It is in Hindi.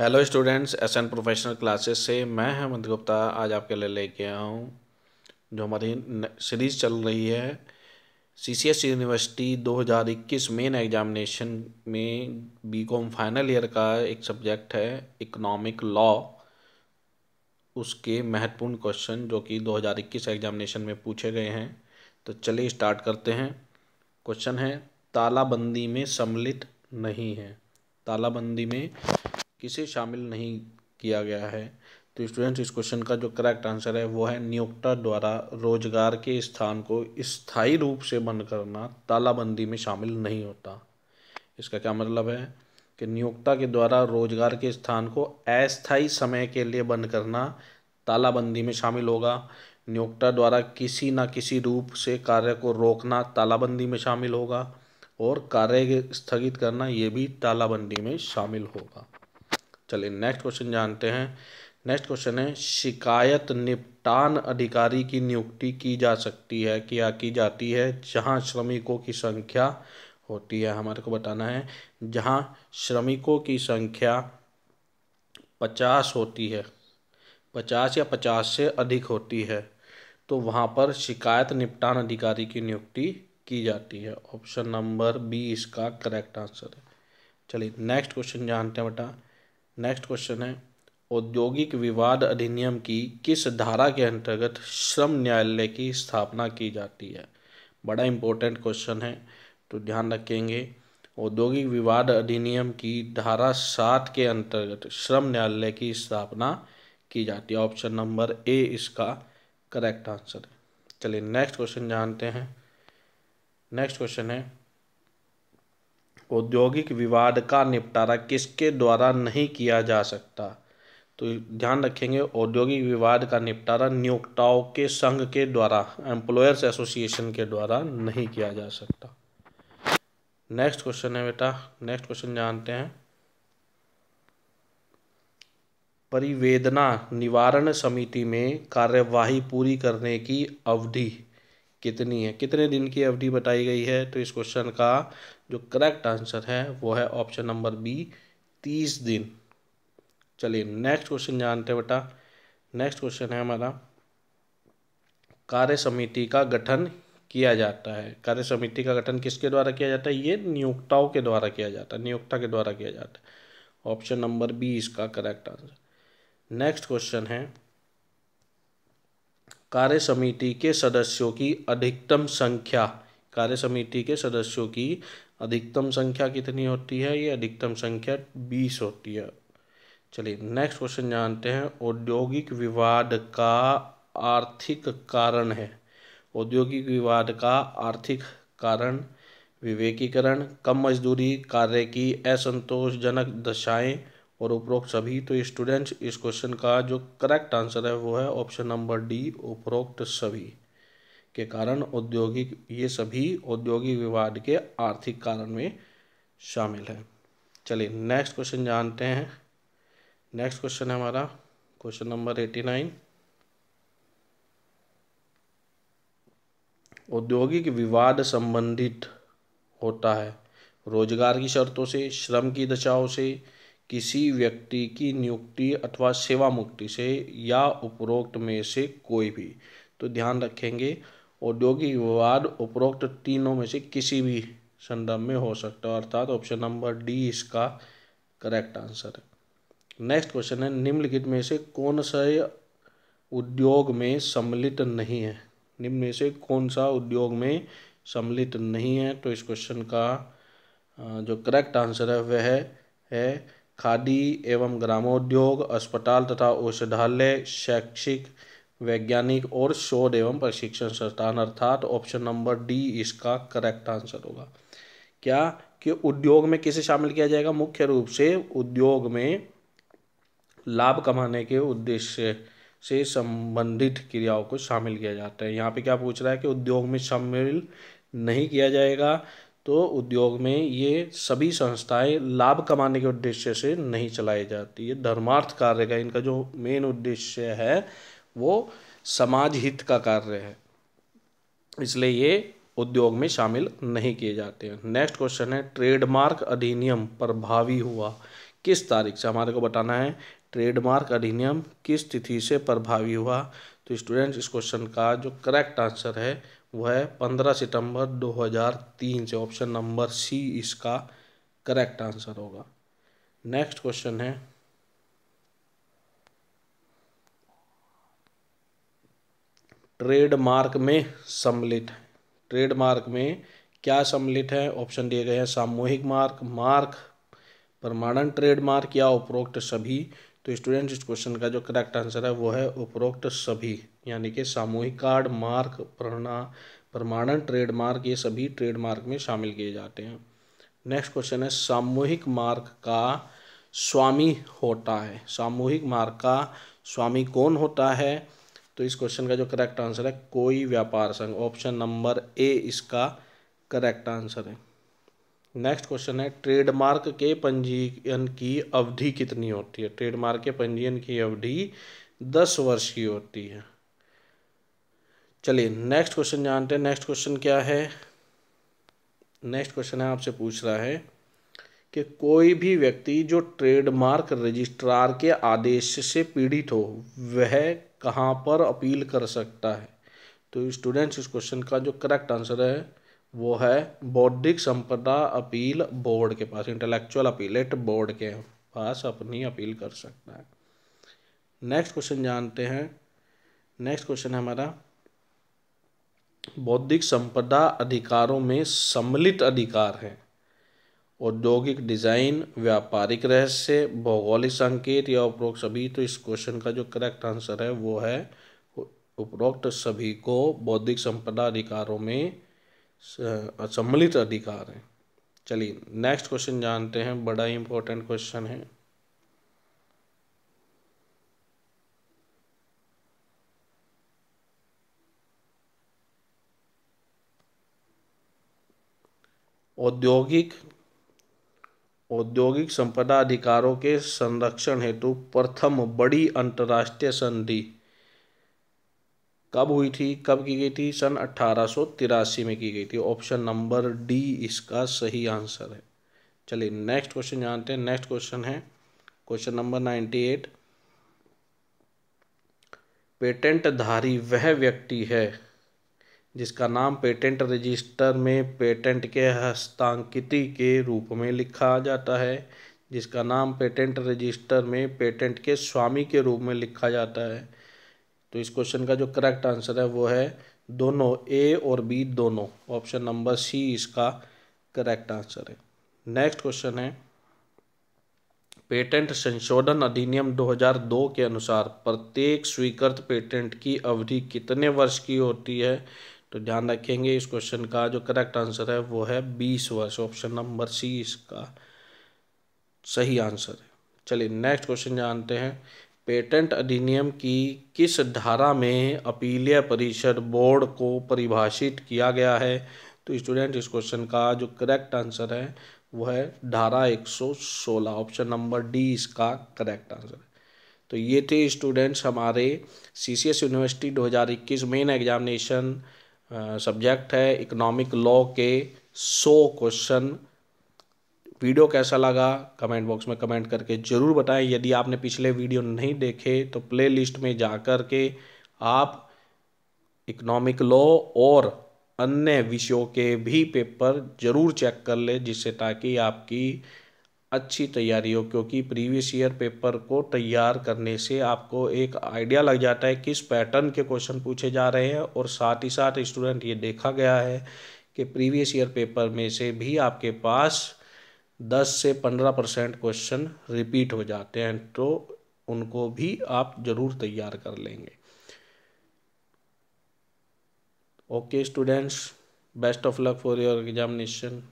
hello students S N professional classes से मैं हेमंत गुप्ता आज आपके लिए लेके आया हूँ जो हमारी सीरीज़ चल रही है सीसीएस यूनिवर्सिटी 2021 मेन एग्जामिनेशन में बीकॉम फाइनल ईयर का एक सब्जेक्ट है इकोनॉमिक लॉ उसके महत्वपूर्ण क्वेश्चन जो कि 2021 एग्जामिनेशन में पूछे गए हैं तो चलिए स्टार्ट करते हैं क्वेश्चन है तालाबंदी में सम्मिलित नहीं है तालाबंदी में किसे शामिल नहीं किया गया है तो स्टूडेंट्स इस क्वेश्चन का जो करेक्ट आंसर है वो है नियोक्ता द्वारा रोजगार के स्थान को स्थायी रूप से बंद करना तालाबंदी में शामिल नहीं होता इसका क्या मतलब है कि नियोक्ता के द्वारा रोजगार के स्थान को अस्थायी समय के लिए बंद करना तालाबंदी में शामिल होगा नियोक्ता द्वारा किसी न किसी रूप से कार्य को रोकना तालाबंदी में शामिल होगा और कार्य स्थगित करना ये भी तालाबंदी में शामिल होगा चलिए नेक्स्ट क्वेश्चन जानते हैं नेक्स्ट क्वेश्चन है शिकायत निपटान अधिकारी की नियुक्ति की जा सकती है क्या की जाती है जहां श्रमिकों की संख्या होती है हमारे को बताना है जहाँ श्रमिकों की संख्या पचास होती है पचास या पचास से अधिक होती है तो वहां पर शिकायत निपटान अधिकारी की नियुक्ति की जाती है ऑप्शन नंबर बी इसका करेक्ट आंसर है चलिए नेक्स्ट क्वेश्चन जानते हैं बेटा नेक्स्ट क्वेश्चन है औद्योगिक विवाद अधिनियम की किस धारा के अंतर्गत श्रम न्यायालय की स्थापना की जाती है बड़ा इंपॉर्टेंट क्वेश्चन है तो ध्यान रखेंगे औद्योगिक विवाद अधिनियम की धारा सात के अंतर्गत श्रम न्यायालय की स्थापना की जाती है ऑप्शन नंबर ए इसका करेक्ट आंसर है चलिए नेक्स्ट क्वेश्चन जानते हैं नेक्स्ट क्वेश्चन है औद्योगिक विवाद का निपटारा किसके द्वारा नहीं किया जा सकता तो ध्यान रखेंगे औद्योगिक विवाद का निपटारा नियोक्ताओं के संघ के द्वारा एम्प्लॉयर्स एसोसिएशन के द्वारा नहीं किया जा सकता नेक्स्ट क्वेश्चन है बेटा नेक्स्ट क्वेश्चन जानते हैं परिवेदना निवारण समिति में कार्यवाही पूरी करने की अवधि कितनी है कितने दिन की अवधि बताई गई है तो इस क्वेश्चन का जो करेक्ट आंसर है वो है ऑप्शन नंबर बी तीस दिन चलिए नेक्स्ट क्वेश्चन जानते बेटा नेक्स्ट क्वेश्चन है हमारा कार्य समिति का गठन किया जाता है कार्य समिति का गठन किसके द्वारा किया जाता है ये नियोक्ताओं के द्वारा किया जाता है नियोक्ता के द्वारा किया जाता है ऑप्शन नंबर बी इसका करेक्ट आंसर नेक्स्ट क्वेश्चन है कार्य समिति के सदस्यों की अधिकतम संख्या कार्य समिति के सदस्यों की अधिकतम संख्या कितनी होती है ये अधिकतम संख्या बीस होती है चलिए नेक्स्ट क्वेश्चन जानते हैं औद्योगिक विवाद का आर्थिक कारण है औद्योगिक विवाद का आर्थिक कारण विवेकीकरण कम मजदूरी कार्य की असंतोषजनक दशाएं और उपरोक्त सभी तो स्टूडेंट्स इस क्वेश्चन का जो करेक्ट आंसर है वो है ऑप्शन नंबर डी उपरोक्त सभी के कारण औद्योगिक ये सभी औद्योगिक विवाद के आर्थिक कारण में शामिल है चलिए नेक्स्ट क्वेश्चन जानते हैं नेक्स्ट क्वेश्चन है हमारा क्वेश्चन नंबर एटी नाइन औद्योगिक विवाद संबंधित होता है रोजगार की शर्तों से श्रम की दशाओं से किसी व्यक्ति की नियुक्ति अथवा सेवा मुक्ति से या उपरोक्त में से कोई भी तो ध्यान रखेंगे औद्योगिक विवाद उपरोक्त तीनों में से किसी भी संदर्भ में हो सकता है अर्थात ऑप्शन नंबर डी इसका करेक्ट आंसर है नेक्स्ट क्वेश्चन है निम्नलिखित में से कौन सा उद्योग में सम्मिलित नहीं है निम्न में से कौन सा उद्योग में सम्मिलित नहीं है तो इस क्वेश्चन का जो करेक्ट आंसर है वह है खादी एवं ग्रामोद्योग अस्पताल तथा औषधालय शैक्षिक वैज्ञानिक और शोध एवं प्रशिक्षण संस्थान अर्थात ऑप्शन नंबर डी इसका करेक्ट आंसर होगा क्या कि उद्योग में किसे शामिल किया जाएगा मुख्य रूप से उद्योग में लाभ कमाने के उद्देश्य से संबंधित क्रियाओं को शामिल किया जाता है यहाँ पे क्या पूछ रहा है कि उद्योग में शामिल नहीं किया जाएगा तो उद्योग में ये सभी संस्थाएं लाभ कमाने के उद्देश्य से नहीं चलाई जाती ये धर्मार्थ कार्य का इनका जो मेन उद्देश्य है वो समाज हित का कार्य है इसलिए ये उद्योग में शामिल नहीं किए जाते हैं नेक्स्ट क्वेश्चन है ट्रेडमार्क अधिनियम प्रभावी हुआ किस तारीख से हमारे को बताना है ट्रेडमार्क अधिनियम किस तिथि से प्रभावी हुआ तो स्टूडेंट्स इस क्वेश्चन का जो करेक्ट आंसर है वह पंद्रह सितंबर 2003 से ऑप्शन नंबर सी इसका करेक्ट आंसर होगा नेक्स्ट क्वेश्चन है ट्रेडमार्क में सम्मिलित है ट्रेडमार्क में क्या सम्मिलित है ऑप्शन दिए गए हैं सामूहिक मार्क मार्क प्रमाणन ट्रेडमार्क या उपरोक्त सभी तो स्टूडेंट इस क्वेश्चन का जो करेक्ट आंसर है वो है उपरोक्त सभी यानी कि सामूहिक कार्ड मार्क प्रणा प्रमाणन ट्रेडमार्क ये सभी ट्रेडमार्क में शामिल किए जाते हैं नेक्स्ट क्वेश्चन है सामूहिक मार्क का स्वामी होता है सामूहिक मार्ग का स्वामी कौन होता है तो इस क्वेश्चन का जो करेक्ट आंसर है कोई व्यापार संघ ऑप्शन नंबर ए इसका करेक्ट आंसर है नेक्स्ट क्वेश्चन है ट्रेडमार्क के पंजीयन की अवधि कितनी होती है ट्रेडमार्क के पंजीयन की अवधि दस वर्ष की होती है चलिए नेक्स्ट क्वेश्चन जानते हैं नेक्स्ट क्वेश्चन क्या है नेक्स्ट क्वेश्चन है आपसे पूछ रहा है कि कोई भी व्यक्ति जो ट्रेडमार्क रजिस्ट्रार के आदेश से पीड़ित हो वह कहाँ पर अपील कर सकता है तो स्टूडेंट्स इस क्वेश्चन का जो करेक्ट आंसर है वो है बौद्धिक संपदा अपील बोर्ड के पास इंटेलेक्चुअल अपीलेट बोर्ड के पास अपनी अपील कर सकता है नेक्स्ट क्वेश्चन जानते हैं नेक्स्ट क्वेश्चन है हमारा बौद्धिक संपदा अधिकारों में सम्मिलित अधिकार हैं औद्योगिक डिज़ाइन व्यापारिक रहस्य भौगोलिक संकेत या उपरोक्त सभी तो इस क्वेश्चन का जो करेक्ट आंसर है वो है उपरोक्त सभी को बौद्धिक संपदा अधिकारों में सम्मिलित अधिकार हैं चलिए नेक्स्ट क्वेश्चन जानते हैं बड़ा ही इंपॉर्टेंट क्वेश्चन है औद्योगिक औद्योगिक संपदा अधिकारों के संरक्षण हेतु प्रथम बड़ी अंतर्राष्ट्रीय संधि कब हुई थी कब की गई थी सन अट्ठारह में की गई थी ऑप्शन नंबर डी इसका सही आंसर है चलिए नेक्स्ट क्वेश्चन जानते हैं नेक्स्ट क्वेश्चन है क्वेश्चन नंबर नाइन्टी एट पेटेंटधारी वह व्यक्ति है जिसका नाम पेटेंट रजिस्टर में पेटेंट के हस्तांकिति के रूप में लिखा जाता है जिसका नाम पेटेंट रजिस्टर में पेटेंट के स्वामी के रूप में लिखा जाता है तो इस क्वेश्चन का जो करेक्ट आंसर है वो है दोनों ए और बी दोनों ऑप्शन नंबर सी इसका करेक्ट आंसर है नेक्स्ट क्वेश्चन है पेटेंट संशोधन अधिनियम 2002 के अनुसार प्रत्येक स्वीकृत पेटेंट की अवधि कितने वर्ष की होती है तो ध्यान रखेंगे इस क्वेश्चन का जो करेक्ट आंसर है वो है बीस वर्ष ऑप्शन नंबर सी इसका सही आंसर है चलिए नेक्स्ट क्वेश्चन जानते हैं पेटेंट अधिनियम की किस धारा में अपीलीय परिषद बोर्ड को परिभाषित किया गया है तो स्टूडेंट इस क्वेश्चन का जो करेक्ट आंसर है वह है धारा 116 ऑप्शन नंबर डी इसका करेक्ट आंसर है तो ये थे स्टूडेंट्स हमारे C C S university 2021 main examination subject है इकोनॉमिक लॉ के सौ क्वेश्चन वीडियो कैसा लगा कमेंट बॉक्स में कमेंट करके ज़रूर बताएं यदि आपने पिछले वीडियो नहीं देखे तो प्लेलिस्ट में जा कर के आप इकोनॉमिक लॉ और अन्य विषयों के भी पेपर ज़रूर चेक कर लें जिससे ताकि आपकी अच्छी तैयारी हो क्योंकि प्रीवियस ईयर पेपर को तैयार करने से आपको एक आइडिया लग जाता है किस पैटर्न के क्वेश्चन पूछे जा रहे हैं और साथ ही साथ स्टूडेंट ये देखा गया है कि प्रीवियस ईयर पेपर में से भी आपके पास दस से पंद्रह परसेंट क्वेश्चन रिपीट हो जाते हैं तो उनको भी आप ज़रूर तैयार कर लेंगे okay students best of luck for your examination